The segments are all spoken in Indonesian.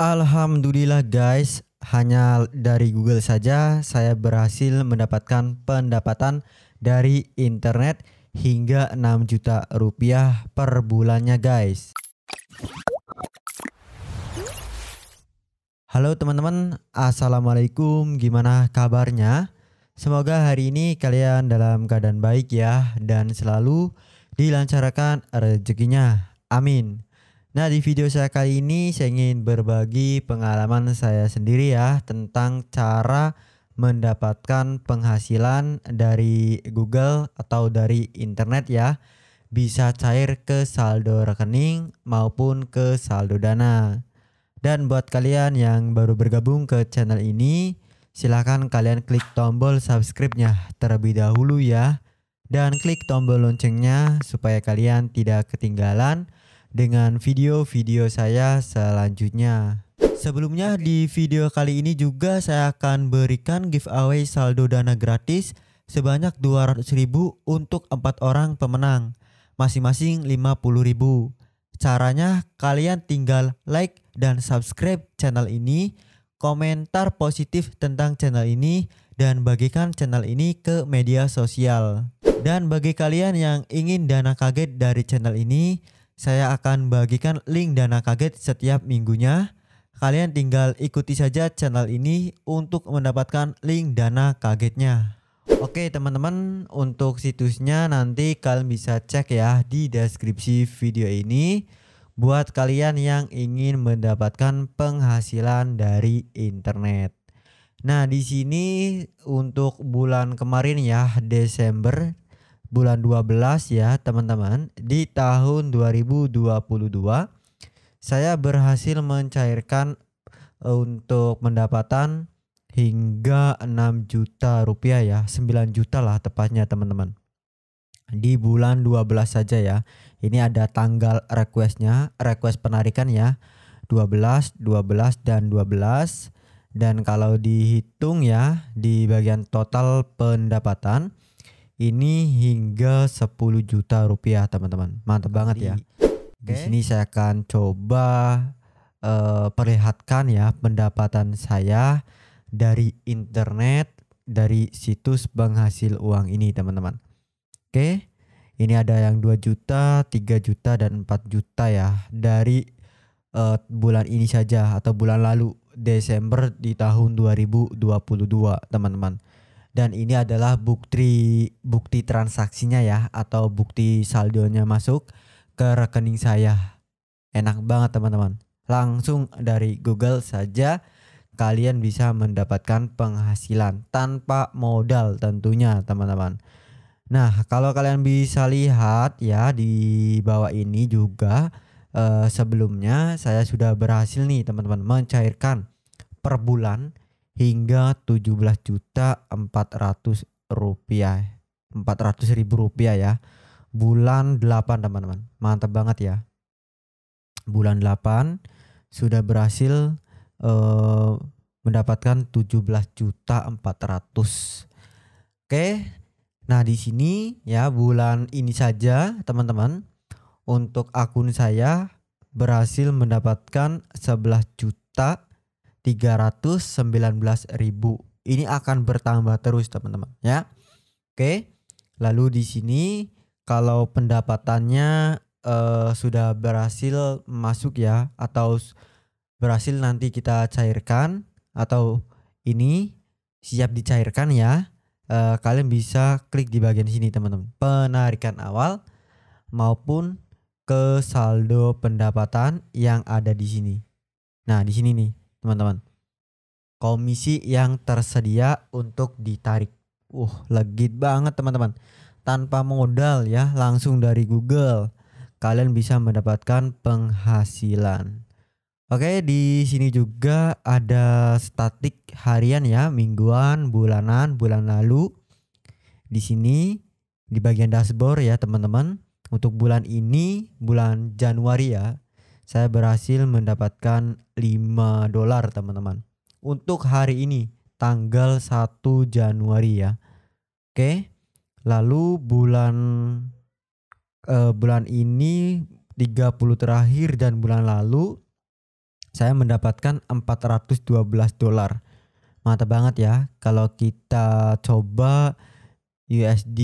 Alhamdulillah guys, hanya dari Google saja saya berhasil mendapatkan pendapatan dari internet hingga 6 juta rupiah per bulannya guys. Halo teman-teman, Assalamualaikum, gimana kabarnya? Semoga hari ini kalian dalam keadaan baik ya dan selalu dilancarkan rezekinya. Amin. Nah, di video saya kali ini saya ingin berbagi pengalaman saya sendiri ya tentang cara mendapatkan penghasilan dari Google atau dari internet ya. Bisa cair ke saldo rekening maupun ke saldo Dana. Dan buat kalian yang baru bergabung ke channel ini, silahkan kalian klik tombol subscribe-nya terlebih dahulu ya. Dan klik tombol loncengnya supaya kalian tidak ketinggalan dengan video-video saya selanjutnya. Sebelumnya di video kali ini juga saya akan berikan giveaway saldo dana gratis sebanyak 200.000 untuk 4 orang pemenang, masing-masing 50.000. Caranya kalian tinggal like dan subscribe channel ini, komentar positif tentang channel ini, dan bagikan channel ini ke media sosial. Dan bagi kalian yang ingin dana kaget dari channel ini, saya akan bagikan link dana kaget setiap minggunya. Kalian tinggal ikuti saja channel ini untuk mendapatkan link dana kagetnya. Oke teman-teman untuk situsnya nanti kalian bisa cek ya di deskripsi video ini buat kalian yang ingin mendapatkan penghasilan dari internet. Nah di sini untuk bulan kemarin ya Desember bulan 12 ya teman-teman di tahun 2022 saya berhasil mencairkan eh, untuk pendapatan hingga 6 juta rupiah ya 9 juta lah tepatnya teman-teman di bulan 12 saja ya ini ada tanggal requestnya request penarikan ya 12 12 dan 12 dan kalau dihitung ya di bagian total pendapatan ini hingga 10 juta rupiah teman-teman mantap banget ya di sini saya akan coba uh, perlihatkan ya pendapatan saya dari internet dari situs penghasil uang ini teman-teman oke ini ada yang 2 juta 3 juta dan 4 juta ya dari uh, bulan ini saja atau bulan lalu Desember di tahun 2022 teman-teman dan ini adalah bukti bukti transaksinya ya atau bukti saldonya masuk ke rekening saya. Enak banget teman-teman. Langsung dari Google saja kalian bisa mendapatkan penghasilan tanpa modal tentunya teman-teman. Nah, kalau kalian bisa lihat ya di bawah ini juga eh, sebelumnya saya sudah berhasil nih teman-teman mencairkan per bulan hingga 17 juta 400 rupiah 400 ribu rupiah ya bulan delapan teman-teman mantap banget ya bulan delapan sudah berhasil eh, mendapatkan 17 juta 400 oke nah di sini ya bulan ini saja teman-teman untuk akun saya berhasil mendapatkan 11 juta 319.000. Ini akan bertambah terus teman-teman ya. Oke. Lalu di sini kalau pendapatannya uh, sudah berhasil masuk ya atau berhasil nanti kita cairkan atau ini siap dicairkan ya. Uh, kalian bisa klik di bagian sini teman-teman. Penarikan awal maupun ke saldo pendapatan yang ada di sini. Nah, di sini nih teman-teman. Komisi yang tersedia untuk ditarik. Uh, legit banget teman-teman. Tanpa modal ya, langsung dari Google. Kalian bisa mendapatkan penghasilan. Oke, di sini juga ada statik harian ya, mingguan, bulanan, bulan lalu. Di sini di bagian dashboard ya, teman-teman. Untuk bulan ini, bulan Januari ya, saya berhasil mendapatkan 5 dolar teman-teman. Untuk hari ini tanggal 1 Januari ya. Oke. Lalu bulan uh, bulan ini 30 terakhir dan bulan lalu saya mendapatkan 412 dolar. Mantap banget ya. Kalau kita coba USD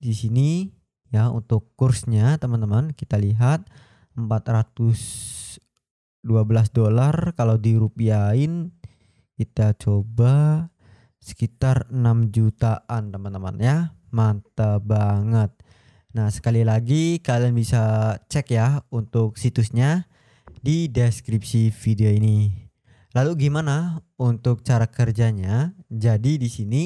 di sini ya untuk kursnya teman-teman kita lihat 412 dolar kalau dirupiahin kita coba sekitar 6 jutaan teman-teman ya mantap banget nah sekali lagi kalian bisa cek ya untuk situsnya di deskripsi video ini lalu gimana untuk cara kerjanya jadi di sini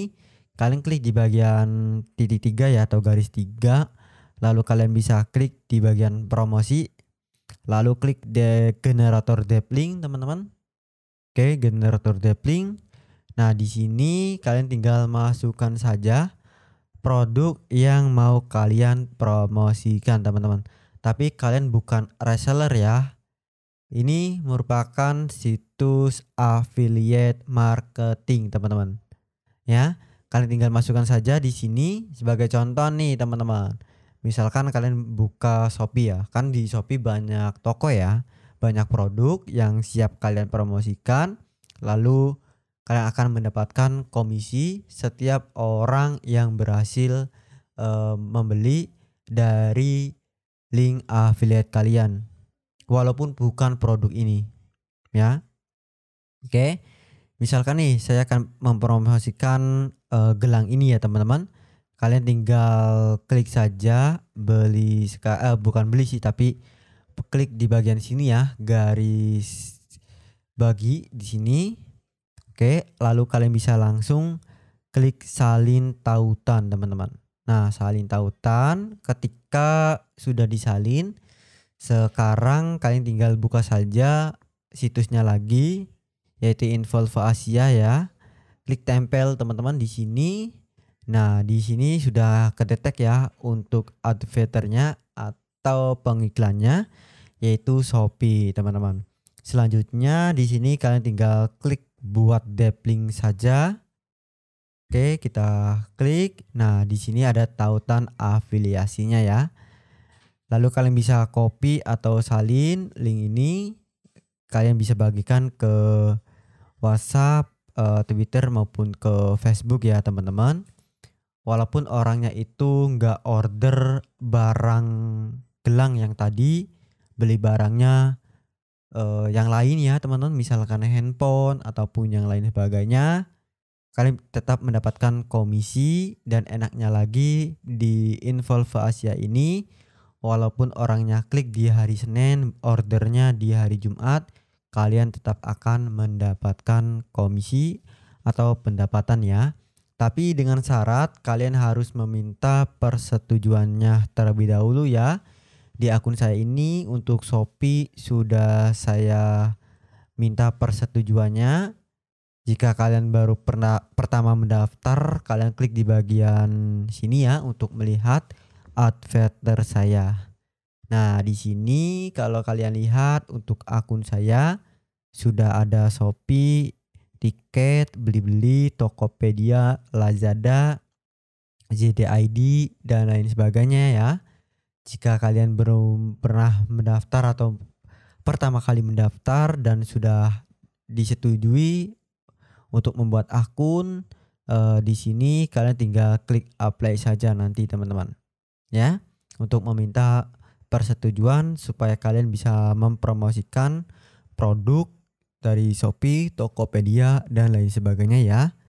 kalian klik di bagian titik tiga ya atau garis tiga lalu kalian bisa klik di bagian promosi lalu klik the generator depth link teman-teman oke generator depth link nah di sini kalian tinggal masukkan saja produk yang mau kalian promosikan teman-teman tapi kalian bukan reseller ya ini merupakan situs affiliate marketing teman-teman ya kalian tinggal masukkan saja di sini sebagai contoh nih teman-teman misalkan kalian buka Shopee ya, kan di Shopee banyak toko ya, banyak produk yang siap kalian promosikan, lalu kalian akan mendapatkan komisi setiap orang yang berhasil e, membeli dari link affiliate kalian, walaupun bukan produk ini, ya. Oke, misalkan nih saya akan mempromosikan e, gelang ini ya teman-teman kalian tinggal klik saja beli eh, bukan beli sih tapi klik di bagian sini ya garis bagi di sini oke lalu kalian bisa langsung klik salin tautan teman-teman nah salin tautan ketika sudah disalin sekarang kalian tinggal buka saja situsnya lagi yaitu info Asia ya klik tempel teman-teman di sini Nah, di sini sudah kedetek ya untuk adverternya atau pengiklannya yaitu Shopee, teman-teman. Selanjutnya di sini kalian tinggal klik buat link saja. Oke, kita klik. Nah, di sini ada tautan afiliasinya ya. Lalu kalian bisa copy atau salin link ini. Kalian bisa bagikan ke WhatsApp, eh, Twitter maupun ke Facebook ya, teman-teman walaupun orangnya itu nggak order barang gelang yang tadi beli barangnya uh, yang lain ya teman-teman misalkan handphone ataupun yang lain sebagainya kalian tetap mendapatkan komisi dan enaknya lagi di Involve Asia ini walaupun orangnya klik di hari Senin ordernya di hari Jumat kalian tetap akan mendapatkan komisi atau pendapatan ya tapi dengan syarat kalian harus meminta persetujuannya terlebih dahulu ya. Di akun saya ini untuk Shopee sudah saya minta persetujuannya. Jika kalian baru pernah pertama mendaftar, kalian klik di bagian sini ya untuk melihat adverter saya. Nah, di sini kalau kalian lihat untuk akun saya sudah ada Shopee tiket, beli-beli, Tokopedia, Lazada, JDID, dan lain sebagainya ya. Jika kalian belum pernah mendaftar atau pertama kali mendaftar dan sudah disetujui untuk membuat akun uh, di sini kalian tinggal klik apply saja nanti teman-teman ya untuk meminta persetujuan supaya kalian bisa mempromosikan produk dari Shopee, Tokopedia, dan lain sebagainya ya.